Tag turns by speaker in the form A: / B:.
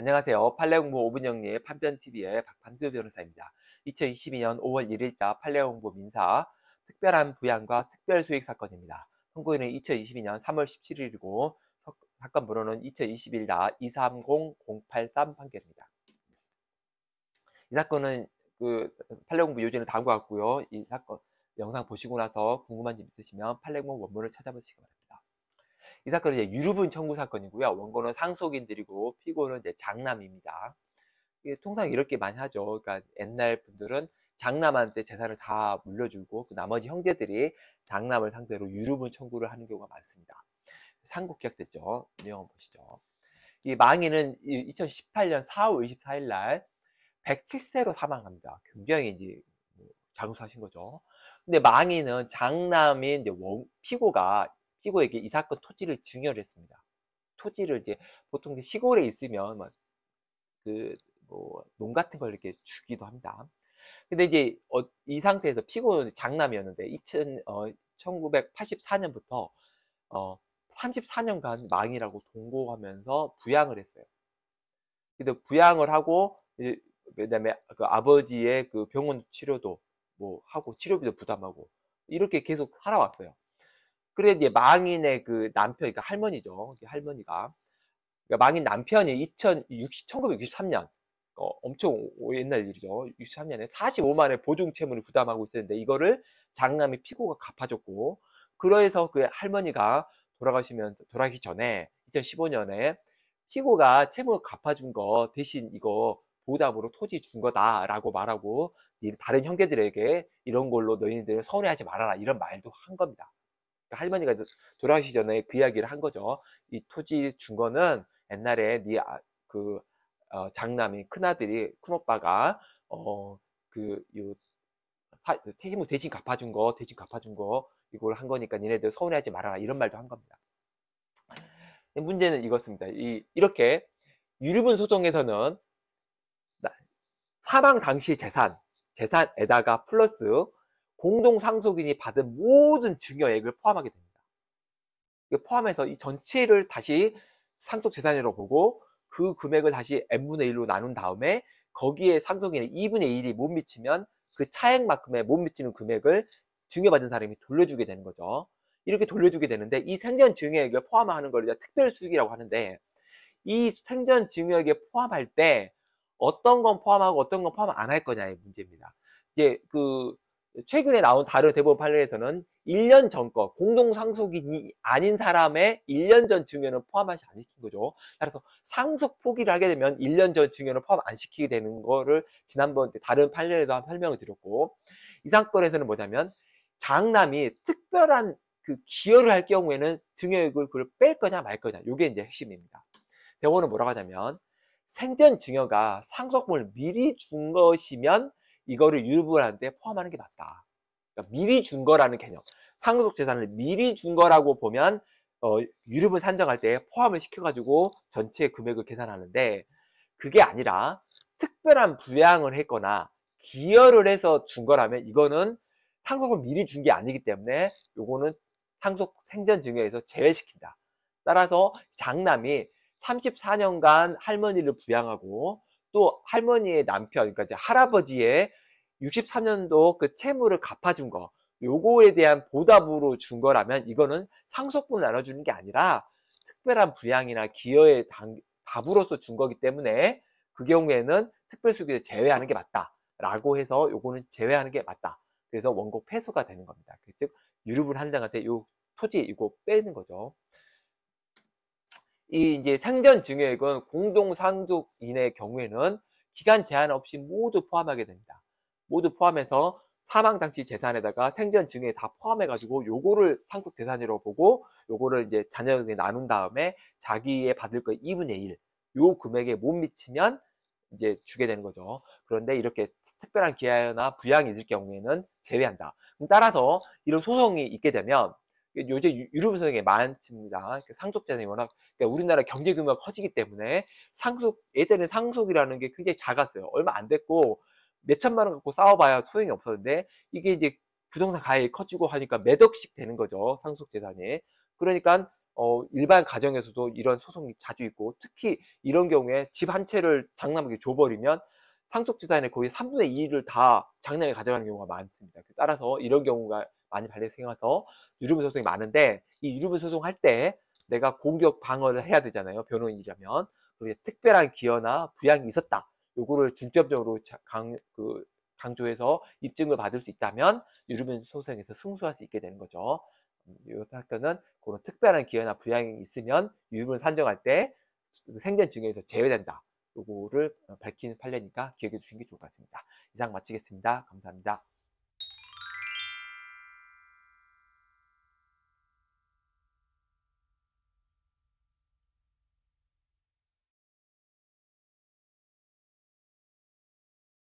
A: 안녕하세요. 판례공부 5분 영리의 판변TV의 박판규 변호사입니다. 2022년 5월 1일자 판례공부 민사 특별한 부양과 특별수익 사건입니다. 선고일은 2022년 3월 17일이고 사건 번호는 2 0 2 1 230083 판결입니다. 이 사건은 그 판례공부 요지는 다음과 같고요. 이 사건 영상 보시고 나서 궁금한 점 있으시면 판례공부 원문을 찾아보시기 바랍니다. 이 사건은 이제 유류분 청구 사건이고요. 원고는 상속인들이고 피고는 이제 장남입니다. 이게 통상 이렇게 많이 하죠. 그러니까 옛날 분들은 장남한테 재산을 다 물려주고 그 나머지 형제들이 장남을 상대로 유류분 청구를 하는 경우가 많습니다. 상고 국격 됐죠. 내용 보시죠. 이 망인은 2018년 4월 24일 날 107세로 사망합니다. 굉장히 이제 뭐 장수하신 거죠. 근데 망인은 장남인 피고가 피고에게 이 사건 토지를 증여를 했습니다. 토지를 이제 보통 시골에 있으면 그뭐 농 같은 걸 이렇게 주기도 합니다. 근데 이제 어, 이 상태에서 피고는 장남이었는데 2000, 어, 1984년부터 어, 34년간 망이라고 동고하면서 부양을 했어요. 근데 부양을 하고 그다음에 그 아버지의 그 병원 치료도 뭐 하고 치료비도 부담하고 이렇게 계속 살아왔어요. 그래 이제 망인의 그 남편, 그러니까 할머니죠. 할머니가 그러니까 망인 남편이 2060, 1963년 어, 엄청 옛날 일이죠. 63년에 45만의 보증 채무를 부담하고 있었는데 이거를 장남의 피고가 갚아줬고 그러해서 그 할머니가 돌아가시면 돌아가기 전에 2015년에 피고가 채무 갚아준 거 대신 이거 보답으로 토지 준 거다라고 말하고 다른 형제들에게 이런 걸로 너희들 서운해하지 말아라 이런 말도 한 겁니다. 그러니까 할머니가 돌아가시기 전에 그 이야기를 한 거죠. 이 토지 준거는 옛날에 네그 아, 어, 장남이 큰아들이 큰오빠가 어그요 세무 대신 갚아준 거 대신 갚아준 거 이걸 한 거니까 니네들 서운해하지 말아라 이런 말도 한 겁니다. 문제는 이것입니다. 이, 이렇게 유류분 소송에서는 사망 당시 재산 재산에다가 플러스 공동상속인이 받은 모든 증여액을 포함하게 됩니다. 포함해서 이 전체를 다시 상속재산으로 보고 그 금액을 다시 n분의 1로 나눈 다음에 거기에 상속인의 2분의 1이 못 미치면 그 차액만큼의 못 미치는 금액을 증여받은 사람이 돌려주게 되는 거죠. 이렇게 돌려주게 되는데 이 생전 증여액을 포함하는 걸 이제 특별 수익이라고 하는데 이 생전 증여액에 포함할 때 어떤 건 포함하고 어떤 건 포함 안 할 거냐의 문제입니다. 이제 그 최근에 나온 다른 대법원 판례에서는 1년 전 거 공동상속인이 아닌 사람의 1년 전 증여는 포함하지 않으신 거죠. 따라서 상속 포기를 하게 되면 1년 전 증여는 포함 안 시키게 되는 거를 지난번 다른 판례에도 한 설명을 드렸고 이 사건에서는 뭐냐면 장남이 특별한 그 기여를 할 경우에는 증여액을 그걸 뺄 거냐 말 거냐 이게 이제 핵심입니다. 대법원은 뭐라고 하냐면 생전 증여가 상속물을 미리 준 것이면 이거를 유류분한테 포함하는 게 맞다. 그러니까 미리 준 거라는 개념. 상속 재산을 미리 준 거라고 보면 어, 유류분 산정할 때 포함을 시켜가지고 전체 금액을 계산하는데 그게 아니라 특별한 부양을 했거나 기여를 해서 준 거라면 이거는 상속을 미리 준 게 아니기 때문에 이거는 상속 생전 증여에서 제외시킨다. 따라서 장남이 34년간 할머니를 부양하고 또 할머니의 남편, 그러니까 이제 할아버지의 63년도 그 채무를 갚아준 거, 요거에 대한 보답으로 준 거라면 이거는 상속분을 나눠주는 게 아니라 특별한 부양이나 기여의 답으로서 준 거기 때문에 그 경우에는 특별수급에 제외하는 게 맞다. 라고 해서 요거는 제외하는 게 맞다. 그래서 원고 패소가 되는 겁니다. 그 즉, 유류분 한 장한테 요 토지 이거 빼는 거죠. 이 이제 생전 증여액은 공동 상속인의 경우에는 기간 제한 없이 모두 포함하게 됩니다. 모두 포함해서 사망 당시 재산에다가 생전 증여에 다 포함해가지고 요거를 상속 재산으로 보고 요거를 이제 자녀에게 나눈 다음에 자기의 받을 거 2분의 1. 요 금액에 못 미치면 이제 주게 되는 거죠. 그런데 이렇게 특별한 기아나 부양이 있을 경우에는 제외한다. 따라서 이런 소송이 있게 되면 요새 유류분석이 많습니다. 상속재산이 워낙 그러니까 우리나라 경제 규모가 커지기 때문에 상속 예전에 상속이라는 게 굉장히 작았어요. 얼마 안 됐고 몇 천만 원 갖고 싸워봐야 소용이 없었는데 이게 이제 부동산 가액이 커지고 하니까 몇 억씩 되는 거죠 상속 재산이. 그러니까 어, 일반 가정에서도 이런 소송이 자주 있고 특히 이런 경우에 집 한 채를 장남에게 줘버리면 상속재산의 거의 3분의 2를 다 장남이 가져가는 경우가 많습니다. 그 따라서 이런 경우가 많이 발생해서 유류분 소송이 많은데 이 유류분 소송 할때 내가 공격 방어를 해야 되잖아요. 변호인이라면. 그게 특별한 기여나 부양이 있었다. 요거를 중점적으로 강, 그, 강조해서 입증을 받을 수 있다면 유류민 소송에서 승소할 수 있게 되는 거죠. 이 음, 사건은 그런 특별한 기여나 부양이 있으면 유류분 산정할 때 그 생전 증여에서 제외된다. 요거를 밝힌 판례니까 기억해 주시는 게 좋을 것 같습니다. 이상 마치겠습니다. 감사합니다.